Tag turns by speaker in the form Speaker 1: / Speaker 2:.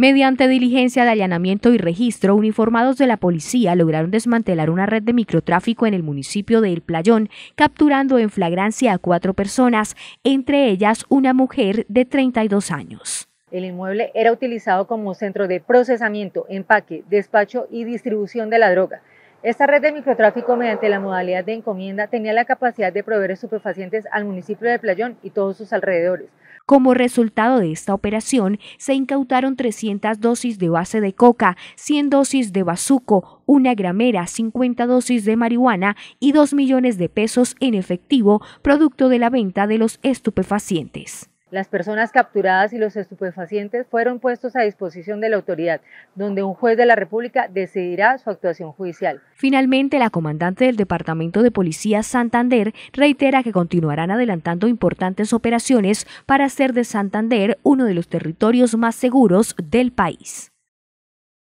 Speaker 1: Mediante diligencia de allanamiento y registro, uniformados de la policía lograron desmantelar una red de microtráfico en el municipio de El Playón, capturando en flagrancia a cuatro personas, entre ellas una mujer de 32 años.
Speaker 2: El inmueble era utilizado como centro de procesamiento, empaque, despacho y distribución de la droga. Esta red de microtráfico mediante la modalidad de encomienda tenía la capacidad de proveer estupefacientes al municipio de Playón y todos sus alrededores.
Speaker 1: Como resultado de esta operación, se incautaron 300 dosis de base de coca, 100 dosis de bazuco, una gramera, 50 dosis de marihuana y 2 millones de pesos en efectivo, producto de la venta de los estupefacientes.
Speaker 2: Las personas capturadas y los estupefacientes fueron puestos a disposición de la autoridad, donde un juez de la República decidirá su actuación judicial. Finalmente,
Speaker 1: la comandante del Departamento de Policía Santander reitera que continuarán adelantando importantes operaciones para hacer de Santander uno de los territorios más seguros del país.